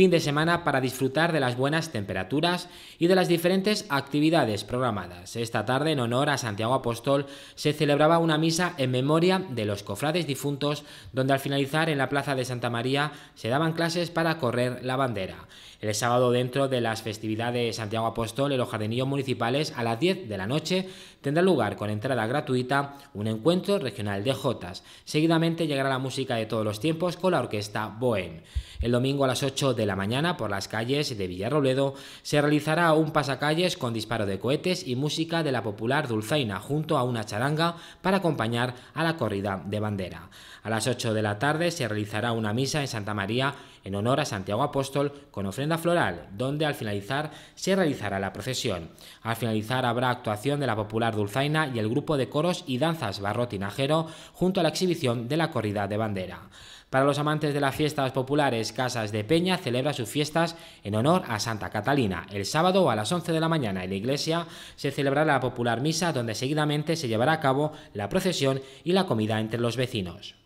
fin de semana para disfrutar de las buenas temperaturas y de las diferentes actividades programadas. Esta tarde, en honor a Santiago Apóstol, se celebraba una misa en memoria de los cofrades difuntos, donde al finalizar en la Plaza de Santa María se daban clases para correr la bandera. El sábado, dentro de las festividades de Santiago Apóstol, en los jardinillos municipales, a las 10 de la noche, tendrá lugar con entrada gratuita un encuentro regional de Jotas. Seguidamente llegará la música de todos los tiempos con la orquesta Bohem. El domingo a las 8 de la mañana, por las calles de Villarrobledo, se realizará un pasacalles con disparo de cohetes y música de la popular Dulzaina junto a una charanga para acompañar a la corrida de bandera. A las 8 de la tarde se realizará una misa en Santa María en honor a Santiago Apóstol con ofrenda floral, donde al finalizar se realizará la procesión. Al finalizar habrá actuación de la popular Dulzaina y el grupo de coros y danzas Barro Tinajero, junto a la exhibición de la corrida de bandera. Para los amantes de las fiestas populares, Casas de Peña celebra sus fiestas en honor a Santa Catalina. El sábado a las 11 de la mañana en la iglesia se celebrará la popular misa donde seguidamente se llevará a cabo la procesión y la comida entre los vecinos.